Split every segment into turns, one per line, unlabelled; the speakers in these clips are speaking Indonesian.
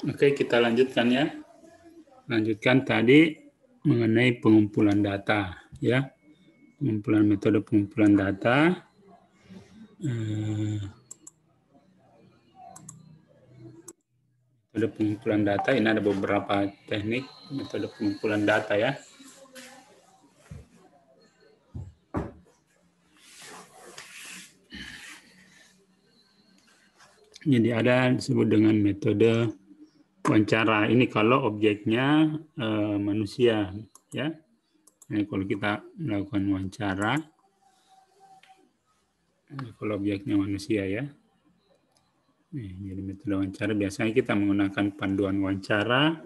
Oke, kita lanjutkan ya. Lanjutkan tadi mengenai pengumpulan data ya. Pengumpulan metode pengumpulan data. Eh, metode pengumpulan data ini ada beberapa teknik metode pengumpulan data ya. Jadi ada disebut dengan metode wawancara ini kalau objeknya uh, manusia ya ini kalau kita melakukan wawancara kalau objeknya manusia ya Nih, jadi metode wawancara biasanya kita menggunakan panduan wawancara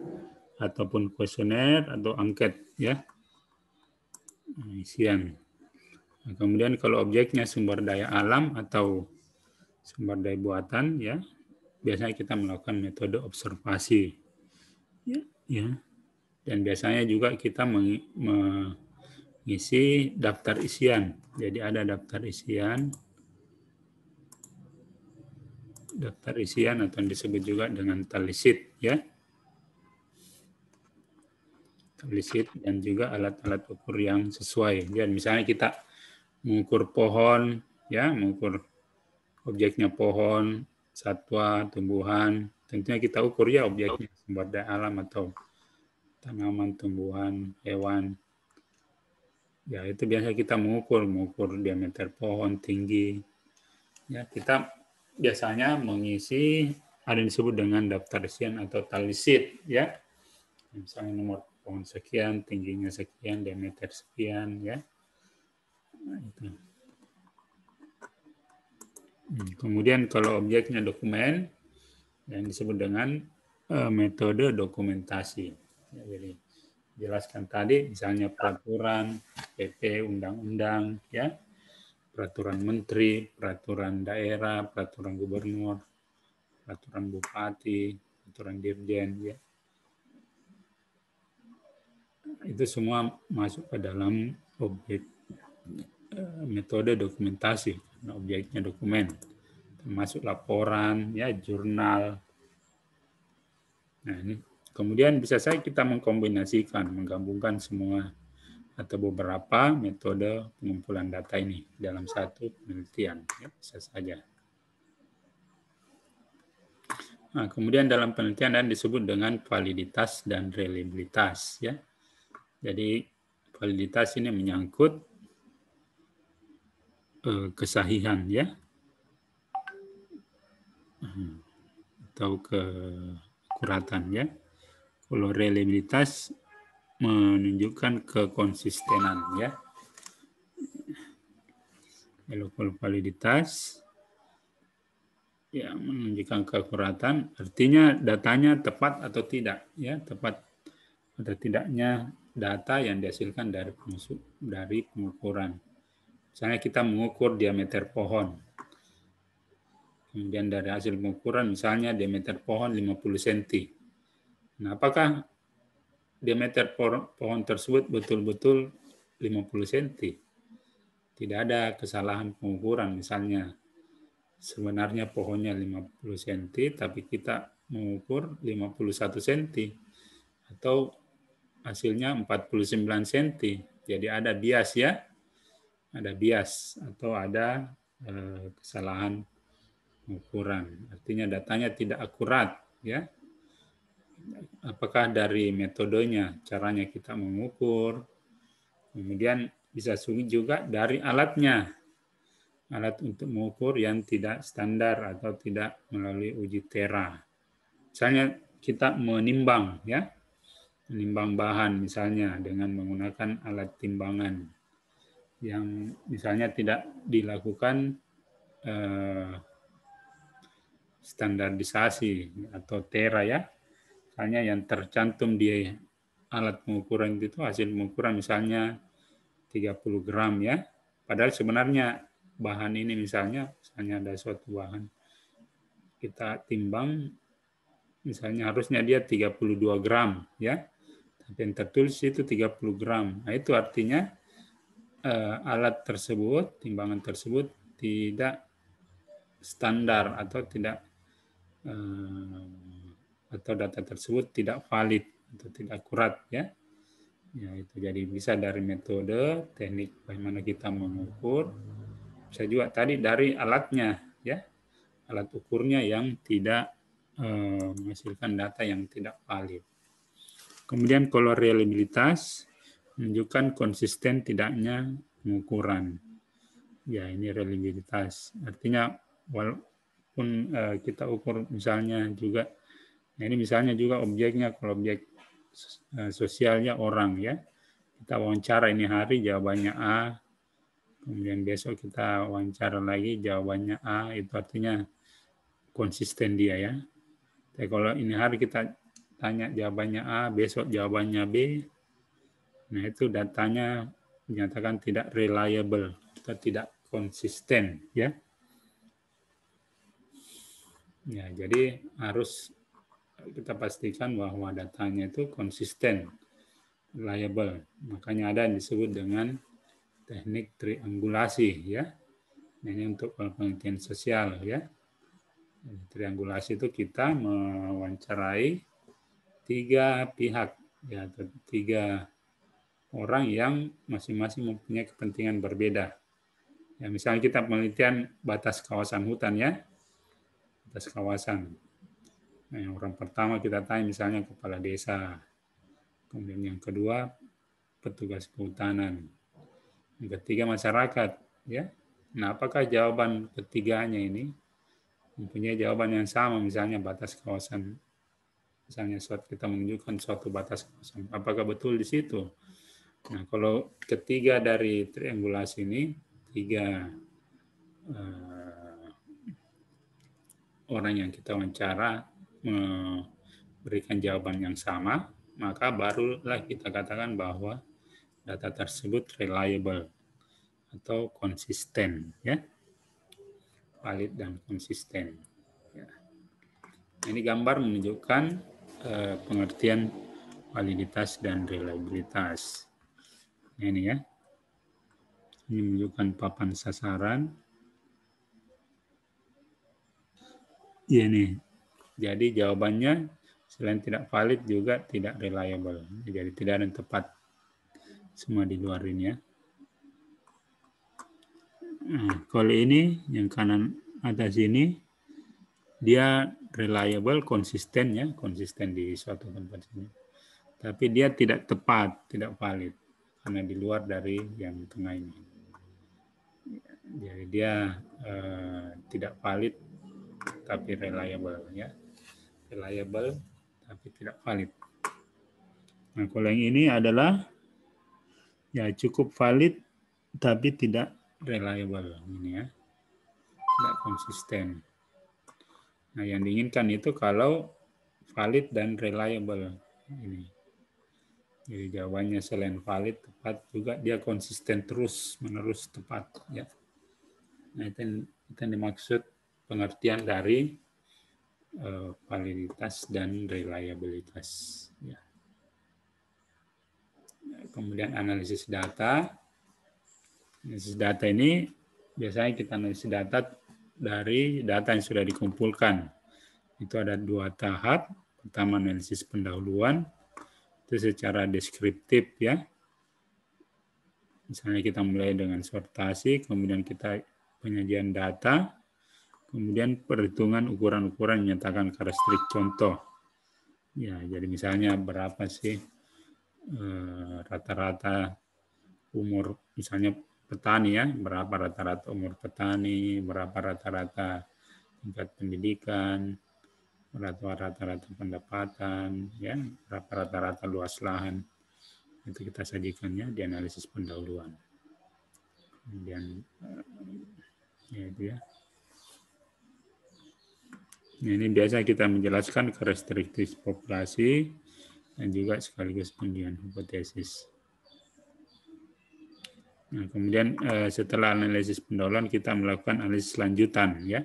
ataupun kuesioner atau angket ya isian nah, kemudian kalau objeknya sumber daya alam atau sumber daya buatan ya biasanya kita melakukan metode observasi ya, ya. dan biasanya juga kita mengisi daftar isian jadi ada daftar isian daftar isian atau yang disebut juga dengan talisit ya talisit dan juga alat-alat ukur yang sesuai dan misalnya kita mengukur pohon ya mengukur objeknya pohon satwa, tumbuhan, tentunya kita ukur ya objeknya sumber daya alam atau tanaman, tumbuhan, hewan. Ya, itu biasa kita mengukur, mengukur diameter pohon, tinggi. Ya, kita biasanya mengisi ada yang disebut dengan daftar sien atau talisit ya. Misalnya nomor pohon sekian, tingginya sekian, diameter sekian ya. Nah, itu. Hmm, kemudian kalau objeknya dokumen yang disebut dengan uh, metode dokumentasi. Ya, jadi jelaskan tadi misalnya peraturan, PP, undang-undang, ya peraturan menteri, peraturan daerah, peraturan gubernur, peraturan bupati, peraturan dirjen, ya itu semua masuk ke dalam objek eh, metode dokumentasi dan nah, objeknya dokumen, termasuk laporan, ya jurnal. Nah ini kemudian bisa saya kita mengkombinasikan, menggabungkan semua atau beberapa metode pengumpulan data ini dalam satu penelitian. Ya, bisa saja. Nah, kemudian dalam penelitian dan disebut dengan validitas dan reliabilitas. ya. Jadi validitas ini menyangkut Eh, kesahihan ya hmm. atau kuratan ya. Kalau reliabilitas menunjukkan kekonsistenan ya. Kalau validitas ya menunjukkan kekuratan artinya datanya tepat atau tidak ya tepat atau tidaknya data yang dihasilkan dari dari pengukuran Misalnya kita mengukur diameter pohon. Kemudian dari hasil pengukuran misalnya diameter pohon 50 cm. Nah, apakah diameter pohon tersebut betul-betul 50 cm? Tidak ada kesalahan pengukuran misalnya. Sebenarnya pohonnya 50 cm, tapi kita mengukur 51 cm atau hasilnya 49 cm. Jadi ada bias ya ada bias atau ada eh, kesalahan ukuran. Artinya datanya tidak akurat, ya. Apakah dari metodenya, caranya kita mengukur, kemudian bisa juga dari alatnya, alat untuk mengukur yang tidak standar atau tidak melalui uji tera. Misalnya kita menimbang, ya, menimbang bahan misalnya dengan menggunakan alat timbangan yang misalnya tidak dilakukan eh, standarisasi atau tera ya misalnya yang tercantum di alat pengukuran itu hasil pengukuran misalnya 30 gram ya padahal sebenarnya bahan ini misalnya misalnya ada suatu bahan kita timbang misalnya harusnya dia 32 gram ya tapi yang tertulis itu 30 gram nah itu artinya uh, alat tersebut, timbangan tersebut tidak standar atau tidak uh, atau data tersebut tidak valid atau tidak akurat ya. Ya itu jadi bisa dari metode, teknik bagaimana kita mengukur, bisa juga tadi dari alatnya ya. Alat ukurnya yang tidak eh, menghasilkan data yang tidak valid. Kemudian kalau reliabilitas menunjukkan konsisten tidaknya pengukuran. Ya, ini religiositas. Artinya walaupun eh, kita ukur misalnya juga nah ini misalnya juga objeknya kalau objek eh, sosialnya orang ya. Kita wawancara ini hari jawabannya A. Kemudian besok kita wawancara lagi jawabannya A, itu artinya konsisten dia ya. Tapi kalau ini hari kita tanya jawabannya A, besok jawabannya B, Nah itu datanya dinyatakan tidak reliable atau tidak konsisten ya. Ya, jadi harus kita pastikan bahwa datanya itu konsisten, reliable. Makanya ada yang disebut dengan teknik triangulasi ya. Nah, ini untuk penelitian sosial ya. Triangulasi itu kita mewawancarai tiga pihak ya atau tiga orang yang masing-masing mempunyai kepentingan berbeda. Ya, misalnya kita penelitian batas kawasan hutan ya, batas kawasan. Nah, yang orang pertama kita tanya misalnya kepala desa, kemudian yang kedua petugas kehutanan, yang ketiga masyarakat. Ya, nah apakah jawaban ketiganya ini mempunyai jawaban yang sama misalnya batas kawasan misalnya suatu kita menunjukkan suatu batas kawasan apakah betul di situ Nah, kalau ketiga dari triangulasi ini, tiga eh, orang yang kita wawancara memberikan jawaban yang sama, maka barulah kita katakan bahwa data tersebut reliable atau konsisten, ya, valid dan konsisten. Ya. Ini gambar menunjukkan eh, pengertian validitas dan reliabilitas ini ya. Ini menunjukkan papan sasaran. Iya nih. Jadi jawabannya selain tidak valid juga tidak reliable. Jadi tidak ada yang tepat. Semua di luar ini ya. Nah, kalau ini yang kanan atas ini dia reliable, konsisten ya, konsisten di suatu tempat ini. Tapi dia tidak tepat, tidak valid karena di luar dari yang di tengah ini. Jadi dia eh, tidak valid tapi reliable ya. Reliable tapi tidak valid. Nah, kalau yang ini adalah ya cukup valid tapi tidak reliable ini ya. Tidak konsisten. Nah, yang diinginkan itu kalau valid dan reliable ini. Jadi jawabannya selain valid tepat juga dia konsisten terus menerus tepat ya. Nah itu, yang dimaksud pengertian dari eh, validitas dan reliabilitas. Ya. Kemudian analisis data. Analisis data ini biasanya kita analisis data dari data yang sudah dikumpulkan. Itu ada dua tahap. Pertama analisis pendahuluan, itu secara deskriptif ya. Misalnya kita mulai dengan sortasi, kemudian kita penyajian data, kemudian perhitungan ukuran-ukuran menyatakan karakteristik contoh. Ya, jadi misalnya berapa sih eh, rata-rata umur misalnya petani ya, berapa rata-rata umur petani, berapa rata-rata tingkat pendidikan, rata-rata pendapatan, ya, rata-rata luas lahan. Itu kita sajikannya di analisis pendahuluan. Kemudian eh, ya itu ya. Nah, ini biasa kita menjelaskan karakteristik populasi dan juga sekaligus pengujian hipotesis. Nah, kemudian eh, setelah analisis pendahuluan kita melakukan analisis lanjutan ya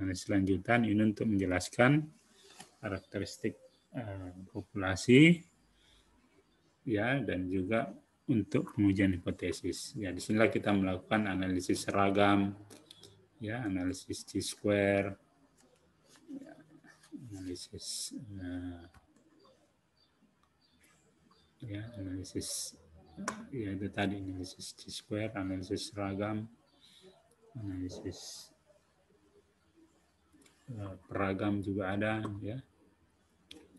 Nah, selanjutan ini untuk menjelaskan karakteristik eh, populasi ya dan juga untuk pengujian hipotesis. Ya, di sinilah kita melakukan analisis seragam, ya, analisis T-square, ya, analisis eh, ya, analisis ya itu tadi analisis T-square, analisis seragam, analisis peragam eh, juga ada ya.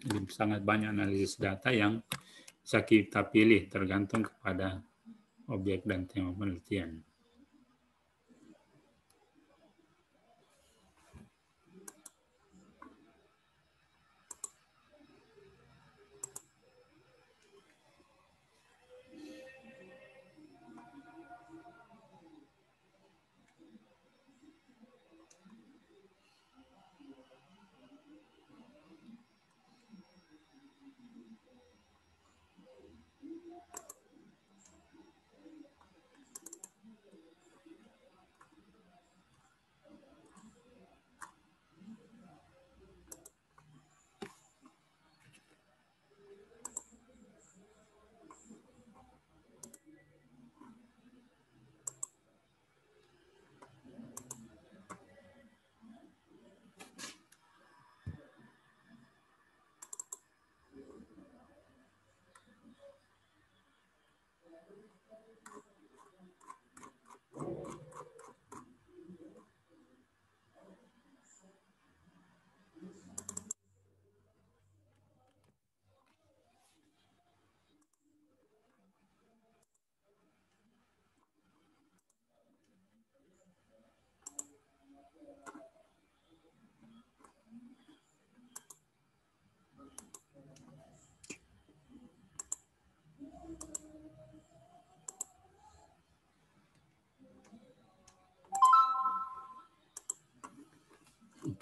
Jadi sangat banyak analisis data yang bisa kita pilih tergantung kepada objek dan tema penelitian.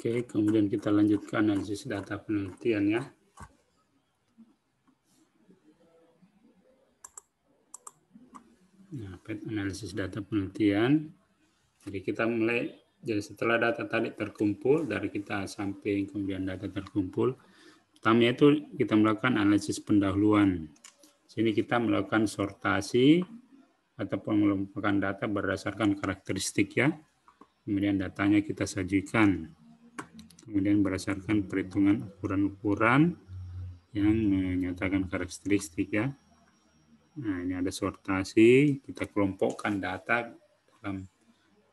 Oke, kemudian kita lanjutkan analisis data penelitian ya. Nah, analisis data penelitian. Jadi kita mulai jadi setelah data tadi terkumpul dari kita samping kemudian data terkumpul, pertama itu kita melakukan analisis pendahuluan. Sini kita melakukan sortasi ataupun pengelompokan data berdasarkan karakteristik ya. Kemudian datanya kita sajikan kemudian berdasarkan perhitungan ukuran-ukuran yang menyatakan karakteristik ya. Nah, ini ada sortasi, kita kelompokkan data dalam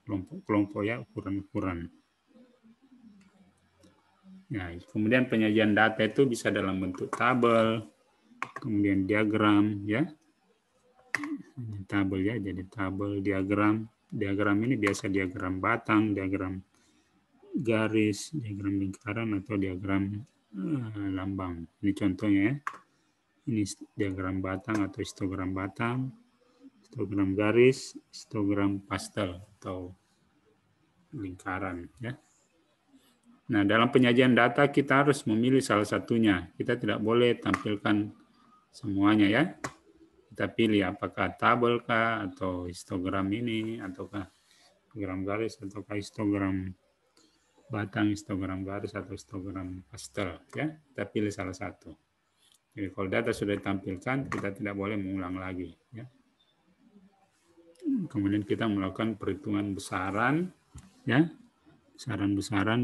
kelompok-kelompok ya, ukuran-ukuran. Nah, kemudian penyajian data itu bisa dalam bentuk tabel, kemudian diagram ya. Ini tabel ya, jadi tabel, diagram. Diagram ini biasa diagram batang, diagram garis, diagram lingkaran atau diagram eh, lambang. Ini contohnya ya. Ini diagram batang atau histogram batang, histogram garis, histogram pastel atau lingkaran ya. Nah, dalam penyajian data kita harus memilih salah satunya. Kita tidak boleh tampilkan semuanya ya. Kita pilih apakah tabel kah atau histogram ini ataukah diagram garis ataukah histogram batang histogram baris atau histogram pastel ya kita pilih salah satu jadi kalau data sudah ditampilkan kita tidak boleh mengulang lagi ya kemudian kita melakukan perhitungan besaran ya besaran besaran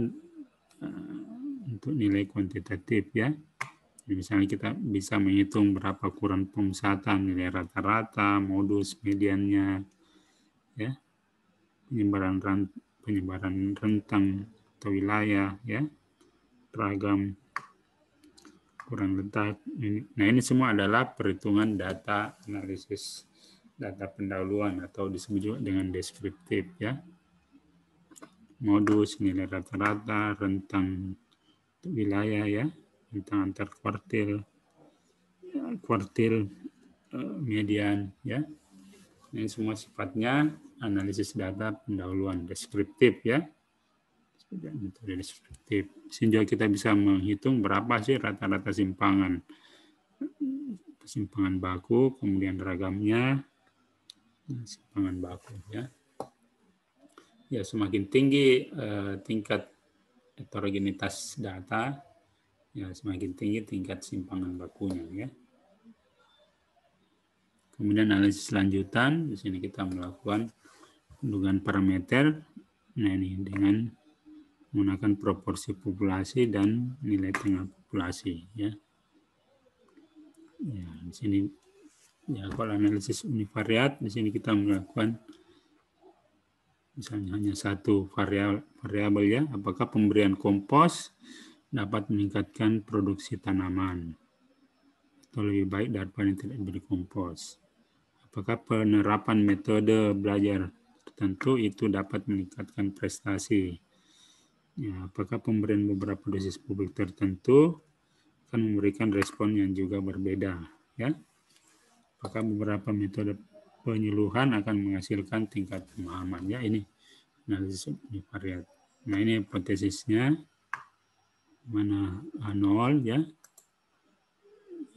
uh, untuk nilai kuantitatif ya jadi misalnya kita bisa menghitung berapa kurang pemusatan nilai rata-rata modus mediannya ya penyebaran penyebaran rentang atau wilayah ya beragam kurang letak nah ini semua adalah perhitungan data analisis data pendahuluan atau disebut juga dengan deskriptif ya modus nilai rata-rata rentang wilayah ya rentang antar kuartil ya, kuartil eh, median ya ini semua sifatnya analisis data pendahuluan deskriptif ya metode deskriptif. Sehingga kita bisa menghitung berapa sih rata-rata simpangan. Simpangan baku, kemudian ragamnya, nah, simpangan baku ya. Ya, semakin tinggi eh, tingkat heterogenitas data, ya semakin tinggi tingkat simpangan bakunya ya. Kemudian analisis lanjutan, di sini kita melakukan dugaan parameter, nah ini dengan menggunakan proporsi populasi dan nilai tengah populasi ya. Ya, di sini ya kalau analisis univariat di sini kita melakukan misalnya hanya satu variabel variabel ya, apakah pemberian kompos dapat meningkatkan produksi tanaman atau lebih baik daripada yang tidak diberi kompos. Apakah penerapan metode belajar tertentu itu dapat meningkatkan prestasi Ya, apakah pemberian beberapa dosis publik tertentu akan memberikan respon yang juga berbeda? Ya, apakah beberapa metode penyuluhan akan menghasilkan tingkat pemahaman? Ya, ini analisis univariat. Nah, ini hipotesisnya mana A0 ya,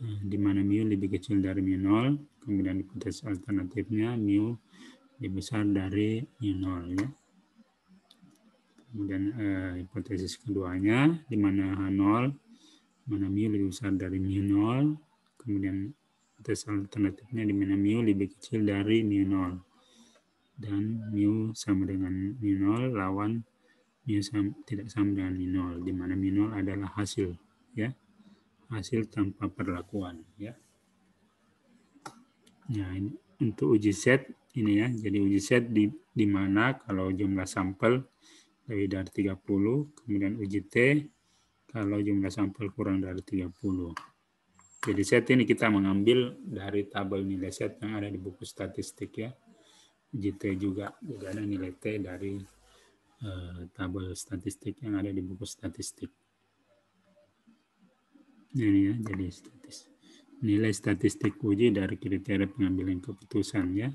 nah, di mana mu lebih kecil dari mu 0, kemudian hipotesis alternatifnya mu lebih besar dari mu 0 ya. Kemudian eh, hipotesis keduanya di mana H0 mana mu lebih besar dari mu 0. Kemudian hipotesis alternatifnya di mana mu lebih kecil dari mu 0. Dan mu sama dengan mu 0 lawan mu sama, tidak sama dengan mu 0 di mana mu 0 adalah hasil ya. Hasil tanpa perlakuan ya. Nah, ini untuk uji set ini ya. Jadi uji set di di mana kalau jumlah sampel lebih dari 30, kemudian uji T kalau jumlah sampel kurang dari 30. Jadi set ini kita mengambil dari tabel nilai set yang ada di buku statistik ya. Uji T juga, juga ada nilai T dari eh, tabel statistik yang ada di buku statistik. Ini ya, jadi statistik Nilai statistik uji dari kriteria pengambilan keputusan ya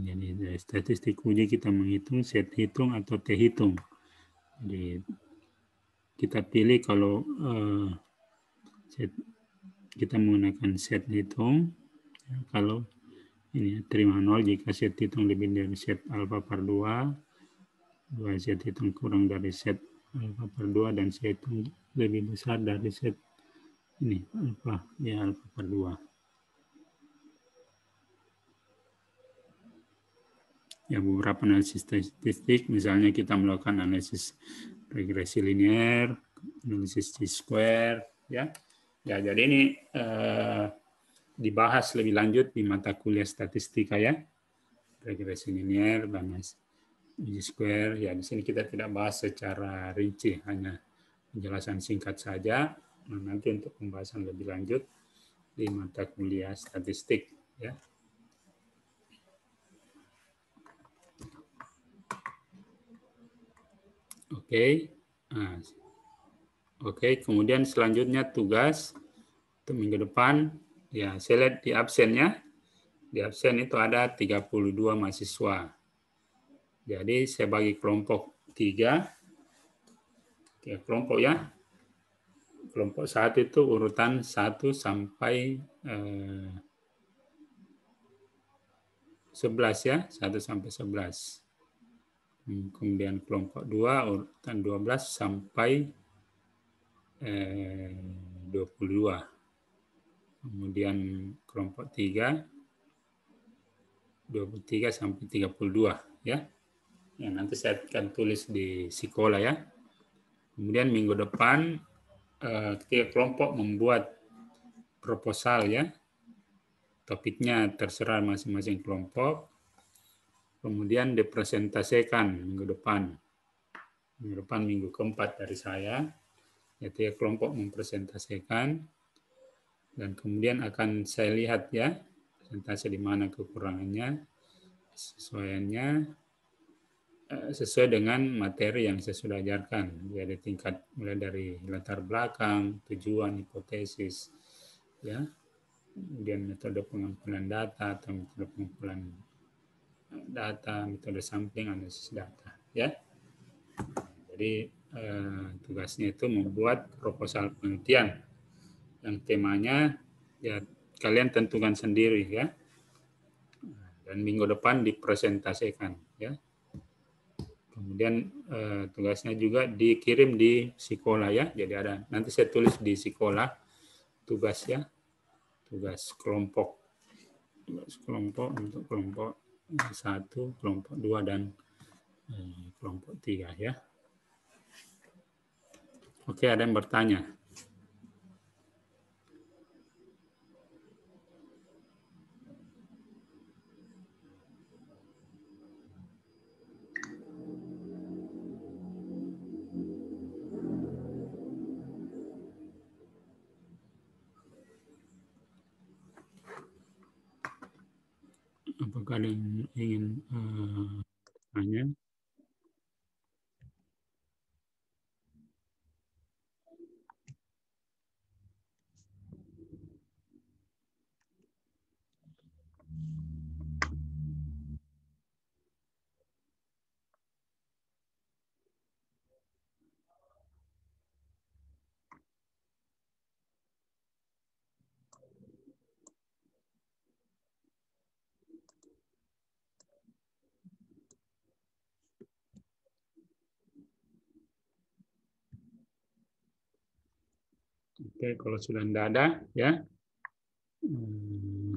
jadi dari eh, statistik uji kita menghitung set hitung atau t hitung. Jadi kita pilih kalau uh, set, kita menggunakan set hitung. Ya, kalau ini ya, terima nol jika set hitung lebih dari set alfa per 2, dua set hitung kurang dari set alfa per 2 dan set hitung lebih besar dari set ini alfa ya alfa per 2. ya beberapa analisis statistik misalnya kita melakukan analisis regresi linear analisis t square ya ya jadi ini eh, dibahas lebih lanjut di mata kuliah statistika ya regresi linear bangas t square ya di sini kita tidak bahas secara rinci hanya penjelasan singkat saja nah, nanti untuk pembahasan lebih lanjut di mata kuliah statistik ya Oke. Okay. Nah. Oke, okay. kemudian selanjutnya tugas untuk minggu depan. Ya, saya lihat di absennya. Di absen itu ada 32 mahasiswa. Jadi saya bagi kelompok tiga. Tiga kelompok ya. Kelompok saat itu urutan 1 sampai eh, 11 ya, 1 sampai 11. Hmm, kemudian kelompok 2 urutan 12 sampai eh, 22. Kemudian kelompok 3 23 sampai 32 ya. Yang nanti saya akan tulis di Sikola ya. Kemudian minggu depan eh, ketika kelompok membuat proposal ya. Topiknya terserah masing-masing kelompok kemudian dipresentasikan minggu depan. Minggu depan minggu keempat dari saya, yaitu ya kelompok mempresentasikan, dan kemudian akan saya lihat ya, presentasi di mana kekurangannya, sesuaiannya, eh, sesuai dengan materi yang saya sudah ajarkan. Jadi tingkat mulai dari latar belakang, tujuan, hipotesis, ya, kemudian metode pengumpulan data atau metode pengumpulan data, metode sampling, analisis data. Ya, jadi eh, tugasnya itu membuat proposal penelitian yang temanya ya kalian tentukan sendiri ya dan minggu depan dipresentasikan ya kemudian eh, tugasnya juga dikirim di sekolah ya jadi ada nanti saya tulis di sekolah tugas ya tugas kelompok tugas kelompok untuk kelompok satu, kelompok dua dan eh, kelompok tiga ya. Oke, ada yang bertanya. apakah ada yang ingin uh, tanya Oke, kalau sudah tidak ada, ya. Hmm.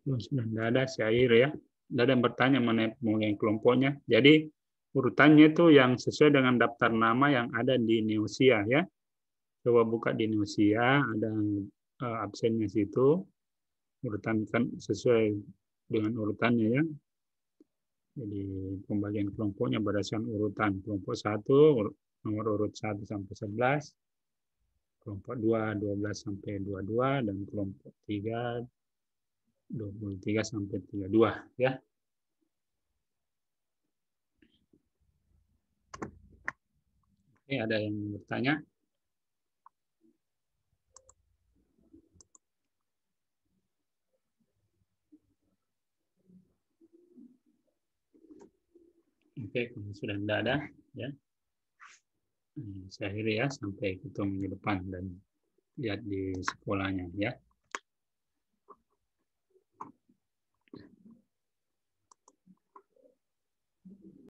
Kalau sudah tidak ada, saya akhir ya. Tidak ada yang bertanya mengenai pemulihan kelompoknya. Jadi urutannya itu yang sesuai dengan daftar nama yang ada di Neosia ya. Coba buka di Neosia, ada Eh, absennya situ urutan kan sesuai dengan urutannya ya. Jadi pembagian kelompoknya berdasarkan urutan kelompok 1 nomor urut 1 sampai 11, kelompok 2 12 sampai 22 dan kelompok 3 23 sampai 32 ya. Oke, ada yang bertanya? Oke, okay, sudah tidak ada, ya hmm, saya akhiri ya sampai ketemu di depan dan lihat di sekolahnya ya.